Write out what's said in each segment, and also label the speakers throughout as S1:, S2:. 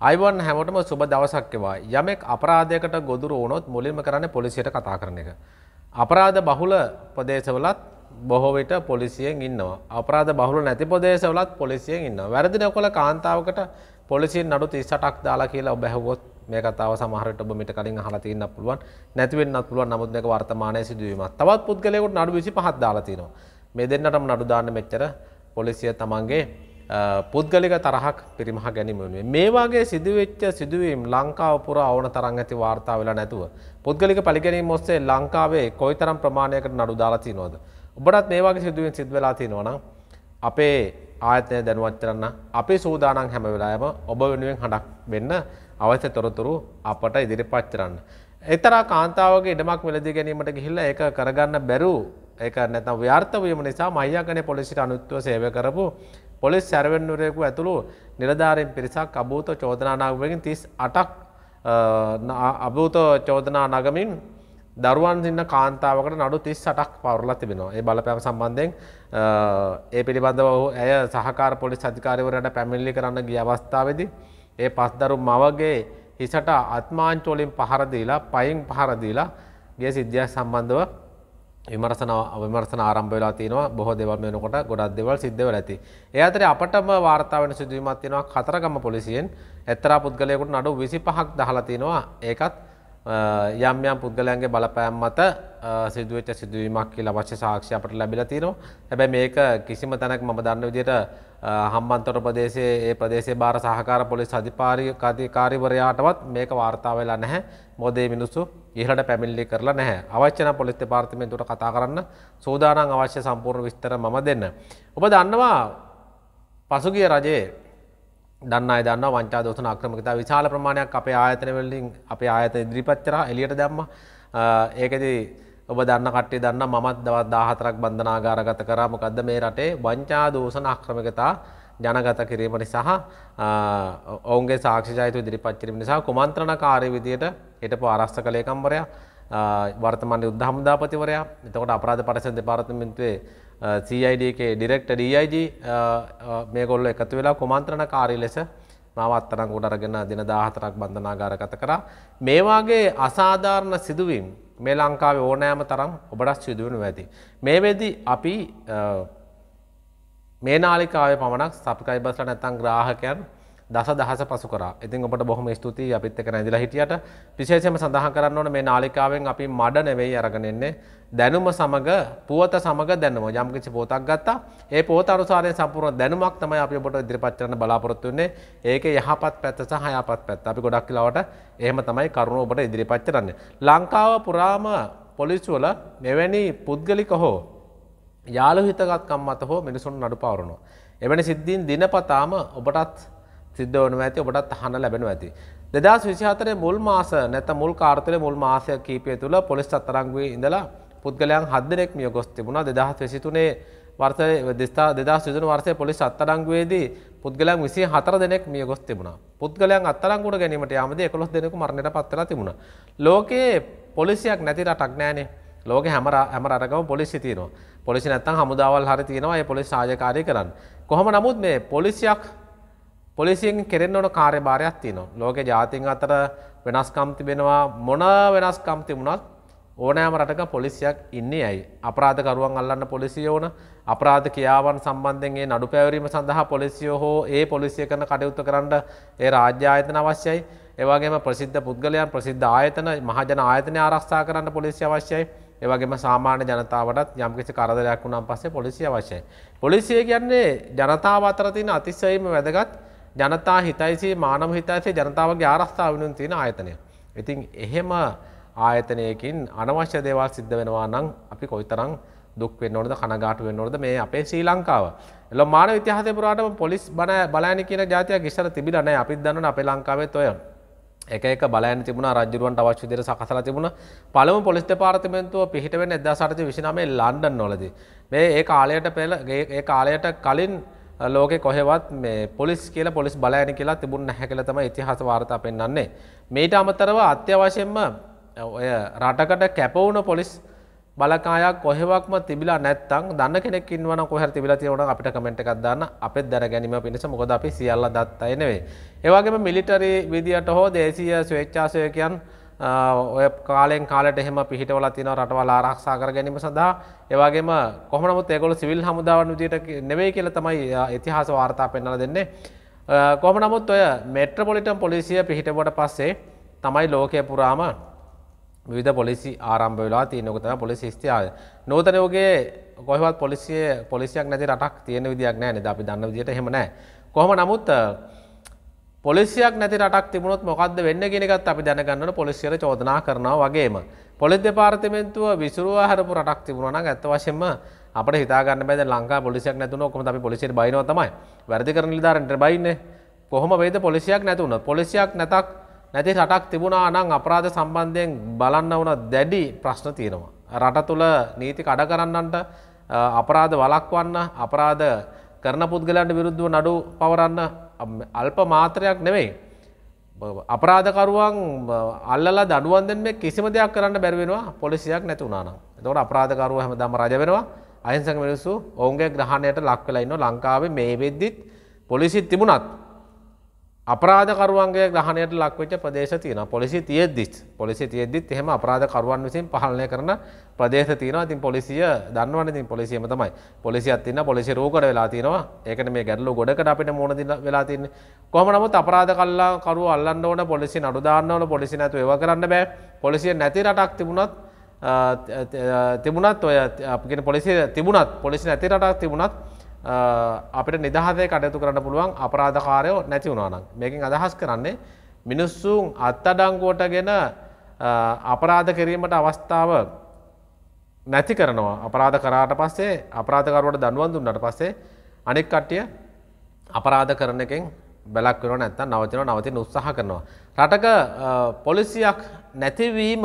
S1: Ivan හැමෝටම සුබ දවසක්කවා යමෙක් අපරාධයකට ගොදුර ඕනොත් මුලින්ම කරන්න පොලිසියට කතා කරන එක. අපරාධ බහුල ප්‍රදේශවලත් බොහෝ විට පොලිසියෙන් ඉන්නවා. අපරාධ බහුල නැති ප්‍රදේශවලත් පොලිසියෙන් ඉන්නවා. වැරදි නකොල කාන්තාවකට පොලිසියෙන් නඩු 38ක් දාලා කියලා ඔබ ඇහුවොත් මේ කතාව සමහර විට ඔබ මිට කලින් අහලා තියෙන්න පුළුවන්. නැති වෙන්නත් පුළුවන්. නමුත් මේක වර්තමානයේ සිදුවීමක්. තවත් පුද්ගලයෙකුට නඩු 25ක් දාලා තිනවා. මේ දෙන්නටම නඩු දාන්න මෙච්චර පොලිසිය තමන්ගේ පුද්ගලික තරහක් පිරිමහ ගැනීමේ මේවාගේ සිදුවෙච්ච සිදුවීම් ලංකාව පුර අවන තරන් ඇති වාර්තා වෙලා නැතුව. පුද්ගලික පලිගැනීම ඔස්සේ ලංකාවේ කොයි තරම් ප්‍රමාණයකට නඩු දාලති නොද. ඔබටත් මේවාගේ සිදුවෙන් සිද්වෙලාති නොන අපේ ආයතනය දැනුවත් කරන්න අපේ සූදානම් හැම වෙලායම ඔබ වෙනුවෙන් හඬක් වෙන්න අවශ්‍ය තොරතුරු අපට ඉදිරිපත් කරන්න. එතරා කාන්තාවගේ ඉඩමක් වෙලදී ගැනීමට ගිහිල්ල ඒක කරගන්න බැරු ඒක නැතම් ව්‍යාර්ථවීම නිසා මයියාගන පොලිසිට අනුත්ව සේව කරපු පොලිස් සැරවෙන්නුරයෙකු ඇතුළු නිලධාරෙන් පිරිසක් අභූත චෝදනානාගුවකින් තිස් අටක් අභූත චෝදනා නගමින් දරුවන් සින්න කාන්තාවකට නඩු තිස් සටක් පවරලා තිබෙනවා ඒ බලපෑම සම්බන්ධයෙන් ඒ පිළිබඳව ඔහු ඇය සහකාර පොලිස් අධිකාරවරයට පැමිල්ලි කරන්න ගිය අවස්ථාවේදී ඒ පස්දරු මවගේ හිසට අත්මාංචෝලින් පහරදීලා පයින් පහරදීලා ගිය සිද්ධියක් සම්බන්ධව විමර්සන විමර්සන ආරම්භ වෙලා තියෙනවා බොහෝ දේවල් වෙනකොට ගොඩක් දේවල් සිද්ධ වෙලා ඇති. ඒ අතරේ අපටම වාර්තා වෙන සිදුවීමක් තියෙනවා කතරගම පොලිසියෙන් එක්තරා පුද්ගලයෙකුට නඩු 25ක් දහලා තියෙනවා. ඒකත් යම් යම් පුද්ගලයන්ගේ බලපෑම් මත සිදුවෙච්ච සිදුවීමක් කියලා අවශ්‍ය සාක්ෂි අපට ලැබිලා තියෙනවා. හැබැයි මේක කිසිම තැනක මම දන්න විදිහට හම්බන්තොට ප්‍රදේශයේ ඒ ප්‍රදේශයේ බාර සහකාර පොලිස් අධිකාරී කාර්යවරයාටවත් මේක වාර්තා වෙලා නැහැ. මොකද මේ මිනිස්සු ඉහළට පැමිණිලි කරලා නැහැ. අවශ්‍ය නම් පොලිස් දෙපාර්තමේන්තුවට කතා කරන්න සෝදානම් අවශ්‍ය සම්පූර්ණ විස්තර මම දෙන්න. ඔබ දන්නවා පසුගිය රජයේ දන්න අය දන්න වංචා දෝෂණ ආක්‍රමකතා විශාල ප්‍රමාණයක් අපේ ආයතන වලින් අපේ ආයතන ඉදිරිපත් කරා එළියට දැම්මා. ඒකදී ඔබ දන්න කට්ටිය දන්න මමත් දවස් 14ක් බන්ධනාගාරගත කරා මොකද්ද මේ රටේ වංචා දෝෂණ ආක්‍රමකතා ජනගත කිරීම නිසා ඔවුන්ගේ සාක්ෂි ජායිතු ඉදිරිපත් කිරීම නිසා කුමන්ත්‍රණකාරී විදියට හිටපු ආරාෂ්ඨ කලේකම්වරයා වර්තමාන යුද්ධ හමුදාපතිවරයා එතකොට අපරාධ පරිසර දෙපාර්තමේන්තුවේ CID එකේ ඩිරෙක්ටර් DIG මේගොල්ලෝ එකතු වෙලා කුමන්ත්‍රණකාරී ලෙස මාව අත්අඩංගුවට අරගෙන දින 14ක් බන්ධනාගාරගත කරා. මේ වාගේ අසාධාරණ සිදුවීම් මේ ලංකාවේ ඕනෑම තරම් ඔබටත් සිදු වෙනු ඇති. මේ වෙදී අපි මේ නාලිකාවේ පමණක් සබ්ස්ක්‍රයිබර්ස්ලා නැත්නම් ග්‍රාහකයන් දස දහස පසු කරා. ඉතින් ඔබට බොහොම ස්තුතියි අපිත් එක්ක රැඳිලා හිටියට. විශේෂයෙන්ම සඳහන් කරන්න ඕන මේ නාලිකාවෙන් අපි මඩ නෙවෙයි අරගෙන ඉන්නේ. දැනුම සමග පුවත සමග දැනුම. යම් කිසි පොතක් ගත්තා. ඒ පොත අනුසාරයෙන් සම්පූර්ණ දැනුමක් තමයි අපි ඔබට ඉදිරිපත් කරන්න බලාපොරොත්තු වෙන්නේ. ඒකේ යහපත් පැත්ත සහ යහපත් පැත්ත. අපි ගොඩක් කාලවට එහෙම තමයි කරුණු ඔබට ඉදිරිපත් කරන්නේ. ලංකාව පුරාම පොලිසිය වල මෙවැනි පුද්ගලික හෝ යාළු හිතගත්කම් මත හෝ මිනිසුන් නඩු පවරනවා. එවැනි සිද්ධීන් දිනපතාම ඔබටත් සිද්ධ වනු ඇති ඔබටත් අහන්න ලැබෙනු ඇති. දෙදස් විසිහතර මුල් මාස නැත මුල් කාර්තලය මුල් මාසය කීපය තුළ පොලිස් අත්තරංගුවේ ඉඳලා පුද්ගලයන් හදනෙක් මිය ගොස් තිබුණා දෙදහත් වෙසිතුනේ වර්ත දෙස්ථා දෙදස් විදුන වර්සය පොලිස් අත්තරංගුවේදී පුද්ගලයන් විසි හතර දෙනෙක් මිය ගොස් තිබුණා පුද්ගලයන් අත්තරංගුට ගැනීමට යාමද එකොළොස් දෙනෙකු මරණයට පත්වලා තිබුණා. ලෝකයේ පොලිසියක් නැති රටක් නෑනේ ලෝක හැම හැම රටකම පොලිසි තියෙනවා. පොලිසි නැත්තම් හමුදාවල් හරි තියෙනවා ඒ පොලිස් සාජකාරය කරන්න. කොහොම නමුත් මේ පොලිසියක් පොලිසියෙන් කෙරෙන් ඕන කාර්යභාරයක් තියෙනවා. ලෝක ජාතින් අතර වෙනස්කම් තිබෙනවා මොන වෙනස්කම් තිබුණත් ඕනෑම රටක පොලිසියක් ඉන්නේ ඇයි. අපරාධකරුවන් අල්ලන්න පොලිසිය ඕන අපරාධ කියාවන් සම්බන්ධයෙන් නඩු පැවරීම සඳහා පොලිසියෝ හෝ ඒ පොලිසිය කරන කටයුත්ත කරන්න ඒ රාජ්‍ය ආයතන අවශ්‍යයි. ඒවගේම ප්‍රසිද්ධ පුද්ගලයන් ප්‍රසිද්ධ ආයතන මහජන ආයතනය ආරක්ෂා කරන්න පොලිසිය අවශ්‍යයි. ඒවගේම සාමාන්‍ය ජනතාවට යම්කිසි කරදරයක් වුණාන් පස්සේ පොලිසිය අවශ්‍යයි. පොලිසිය කියන්නේ ජනතාව අතර තියෙන අතිශයින්ම වැදගත් ජනතා හිතයිසේ මානම හිතයිසේ ජනතාවගේ ආරස්ථාව වෙනුන් තියෙන ආයතනය. ඉතින් එහෙම ආයතනයකින් අනවශ්‍ය දේවල් සිද්ධ වෙනවා නම් අපි කොයිතරම් දුක් වෙන්න ඕනද කනගාටු වෙන්න ඕනද මේ අපේ ශ්‍රී ලංකාව. එළොම් මානව ඉතිහාසය පුරාටම පොලිස් බණ බලෑනි කියන જાතියක් ඉස්සර තිබිලා නැහැ. අපිත් දන්නවනේ අපේ ලංකාවෙත් ඔය එක එක බලයන් තිබුණා රජුරුවන්ට අවශ්‍ය විදිහට සකසලා තිබුණා. පළමු පොලිස් දෙපාර්තමේන්තුව පිහිට වෙන්නේ 1829 ලන්ඩන් වලදී. මේ ඒ කාලයට පෙර ඒ කාලයට කලින් ලෝක කොහෙවත් මේ පොලිස් කියල පොලිස් බලයන කියලා තිබුණ නැහැකල තම ඉතිහාස වාර්තා පෙන්න්නේ. මේට අමතරව අත්‍යවශයෙන්ම ඔය රටකට කැපවුණ පොලිස් බලකායක් කොහෙවක්ම තිබිලා නැත්තං දන්න කෙනෙක් ඉන්නවන කොහර තිබිලා තියෙන අපිට කමෙන්ට් එකක් දාන්න අපිත් දැනගැනීම පිණිස මොකද අපි සියල්ල දත්තයි නෙවෙයි. ඒ වගේම මිලිටරි විදියට හෝ දේශීය ස්වේච්ඡාසේවකයන් ඔය කාලෙන් කාලට එහෙම පිහිටවල තින රටවල් ආරක්ෂා කර ගැනීම සඳහා ඒවාගේම කොහොමනමුත් ඒගොල සිවිල් හමුදාවන් විදියට නෙවෙයි කියල තමයි ඉතිහාස වාර්තා පෙන්නල දෙන්නේ. කොම නමුත් ඔය මෙට්‍රපොලිටම් පොලිසිය පිහිටවට පස්සේ තමයි ලෝකය පුරාම විධ පොලිසි ආරම්භ වෙලා තියනකතම පොලිසි ස්තියාය. නෝතනයෝගේ කොහවත් පොලිසිය පොලිසියක් නැති රටක් තියෙන විදියක් නෑ නද අපි දන්න විදිට හෙමනෑ. කොහොම නමුත් පොලිසියක් නැති රටක් තිබුණොත් මොකක්ද වෙන්න කෙනෙකත් අපි දැනගන්නට පොලිසියට චෝදනා කරනවා වගේම පොලිස් දෙපාර්තමේන්තුව විසුරුවා හරපු රටක් තිබුණා නම් ඇත්ත වශයෙන්ම අපිට හිතා ගන්න බෑද ලංකා පොලිසියක් නැතුණොත් ඔක්කොම අපි පොලිසියට බයිනවා තමයි වැරදි කරන නිලධාරීන්ට බයින්නේ කොහොම වේද පොලිසියක් නැතුණොත් පොලිසියක් නැතක් නැති රටක් තිබුණා නම් අපරාධ සම්බන්ධයෙන් බලන්න වුණ දැඩි ප්‍රශ්න තියෙනවා රට තුල නීති කඩ කරන්නන්ට අපරාධ වළක්වන්න අපරාධ කරන පුද්ගලයන්ට විරුද්ධව නඩු පවරන්න අල්ප මාත්‍රයක් නෙවෙයි. අපරාධකරුවන් අල්ල දඩුවන්දෙන් මේ කිසිම දෙයක් කරන්න බැරිවෙනවා පොලිසියක් නැතුනාන තොට අපරාධකරුව හම දම රජවෙනවා අහිංසක මිනිස්සු ඔවුන්ගේ ග්‍රහණයට ලක්වෙලයින්න ලංකාවේ මේ වෙද්දිත් පොලිසිත් තිබුණත් අපරාධකරුවන්ගේ දහනයට ලක්වෙච්ච ප්‍රදේශ තියෙන පොලිසි තියෙද්දිත් පොලිසි තියෙද්දිත් එහෙම අපරාධකරුවන් විසින් පහලනය කරන ප්‍රදේශ තියෙනවා ඉතින් පොලිසිය දන්නවන ඉතින් පොලිසියම තමයි පොලිසියක් තින්න පොලිසි රෝකඩ වෙලා තියෙනවා ඒකට මේ ගැටලු ගොඩකට අපිට මුණ දෙන්න වෙලා තින්නේ කොහොම නමුත් අපරාධ කල්ලා කරුව අල්ලන්න ඕන පොලිසිය නඩු දාන්න ඕන පොලිසිය නැතුව ඒව කරන්න බෑ පොලිසිය නැති රටක් තිබුණත් තිබුණත් ඔය අපිට පොලිසිය තිබුණත් පොලිසිය නැති රටක් තිබුණත් අපිට නිදහසේ කටයුතු කරන්න පුළුවන් අපරාධකාරයෝ නැති වුණනම්. මේකින් අදහස් කරන්නේ මිනිස්සුන් අත්තඩංගුවට ගෙන අපරාධ කිරීමට අවස්ථාව නැති කරනවා අපරාධ කරාට පස්සේ අපරාධකරුවට දනුවන් දුන්නට පස්සේ අනෙක් කට්ටිය අපරාධ කරන එකෙන් බැලක් වෙනවා නැත්තම් නවතිනවා නවතින උත්සාහ කරනවා. රටක පොලිසියක් නැතිවීමම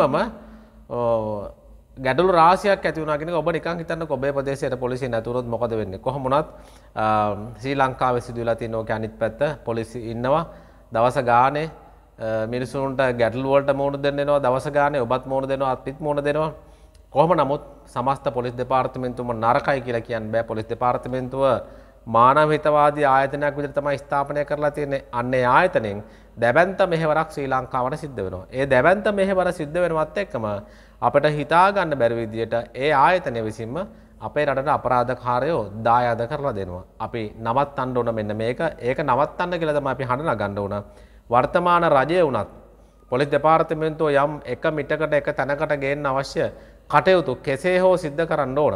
S1: ගැඩලු රාසියක් ඇතිවනගෙන ඔබ නිකන් හිතන්න ඔබේ ප්‍රදේශයට පොලිසි නැතුරොත් මොකද වෙන්නේ කොහොමුණත් ශ්‍රී ලංකාවේ සිදුවලා තියෙන ඕක අනිත් පැත්ත පොලිසි ඉන්නවා දවස ගානේ මිනිසුන්ට ගැටලු වලට මුහුණ දෙන්නවා දවස ගානේ ඔබත් මුහුණ දෙනවා අපිත් මුහුණ දෙනවා කොහොම නමුත් සමස්ත පොලිස් දෙපාර්තමේන්තුවම නරකයි කියලා කියන්න බෑ පොලිස් දෙපාර්තමේන්තුව මානව හිතවාදී ආයතනයක් විදිහට තමයි ස්ථාපනය කරලා තියෙන්නේ අන්නේ ආයතනෙන් දැවැන්ත මෙහෙවරක් ශ්‍රී ලංකාවට සිද්ධ වෙනවා ඒ දැවැන්ත මෙහෙවර සිද්ධ වෙනවත් එක්කම අපට හිතාගන්න බැරිවිදියට ඒ ආයතනය විසින්ම අපේ රටට අපරාධකාරයෝ දායාද කරලා දෙනවා. අපි නවත් අන්න ඕන මෙන්න මේක ඒක නවත් අන්න කියලදම අපි හඬන ගණ්ඩ ඕන වර්තමාන රජය වනත් පොලිස් දෙපාර්තමෙන්න්තුව යම් එක මිටකට එක තැනකට ගේන්න අවශ්‍ය කටයුතු කෙසේ හෝ සිද්ධ කරන්න ඕන.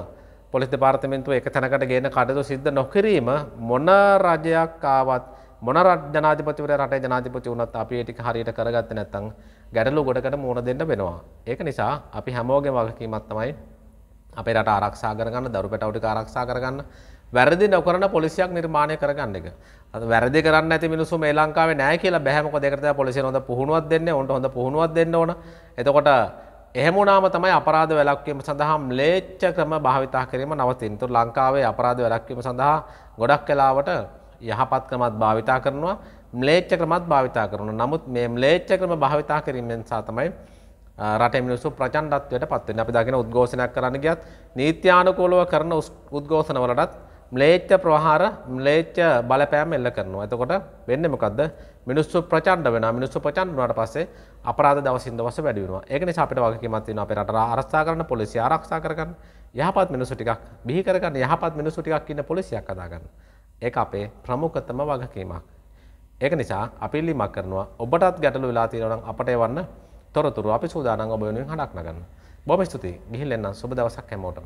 S1: පොලිස් දෙපාර්තමෙන්න්තුව එක තැනකට ගේන කටයුතු සිද්ධ නොකිරීම මොන රජයක් ආවත් මොන රට ජනාධිපතිවර රට ජනාධිපති වනත් අපි ටික හරියට කරගත්ත නැත්තං ගැටලු ගොඩකට මුහුණ දෙන්න වෙනවා. ඒක නිසා අපි හැමෝගේ වගකීමක් තමයි අපේ රට ආරක්ෂා කරගන්න දරු පැටවුටි ආරක්ෂා කරගන්න වැරදි නොකරන පොලිසියක් නිර්මාණය කරගන්න එක. අද වැරදි කරන්න නැති මිනිස්සු මේ ලංකාවේ නැහැ කියලා බෑ මොකද ඒකට තමයි පොලිසිය හොඳ පුහුණුවක් දෙන්නේ. උන්ට හොඳ පුහුණුවක් දෙන්න ඕන. එතකොට එහෙම වුණාම තමයි අපරාධ වැළැක්වීම සඳහා ම්ලේච්ඡ ක්‍රම භාවිතා කිරීම නවතින්නේ. ඒතකොට ලංකාවේ අපරාධ වැළැක්වීම සඳහා ගොඩක් වෙලාවට යහපත් ක්‍රමත් භාවිතා කරනවා. ම්ලේච්ච ක්‍රමත් භාවිතා කරන නමුත් මේ ම්ලේච්ච ක්‍රම භාවිතා කිරීමෙන් සා තමයි රට මිනිස්සු ප්‍රචණ්ඩත්වයට පත්වෙන අපි දකින උද්ඝෝෂණයක් කරන්න ගියත් නීත්‍යානුකූලව කරන උද්ඝෝෂණවලටත් ම්ලේච්ච ප්‍රහාර ම්ලේච්ච බලපෑම් එල්ල කරනවා. එතකොට වෙන්නේ මොකද්ද? මිනිස්සු ප්‍රචණ්ඩ වෙනවා. මිනිස්සු ප්‍රචණ්ඩ වුණාට පස්සේ අපරාධ දවසින් දවස වැඩි වෙනවා. ඒක නිසා අපිට වගකීමක් තියෙනවා අපේ රට ආරක්ෂා කරන්න, පොලිසිය ආරක්ෂා කරගන්න, යහපත් මිනිස්සු ටිකක් බිහි කරගන්න, යහපත් මිනිස්සු ටිකක් ඉන්න පොලිසියක් හදාගන්න. ඒක අපේ ප්‍රමුඛතම වගකීමක්. ඒක නිසා අපි ඉල්ලීමක් කරනවා ඔබටත් ගැටලු වෙලා තියෙනවා නම් අපට එවන්න තොරතුරු අපි සූදානම් ඔබ වෙනුවෙන් හඩක් නගන්න. බොහොම ස්තුතියි. ගිහින් එන්න සුබ දවසක් හැමෝටම.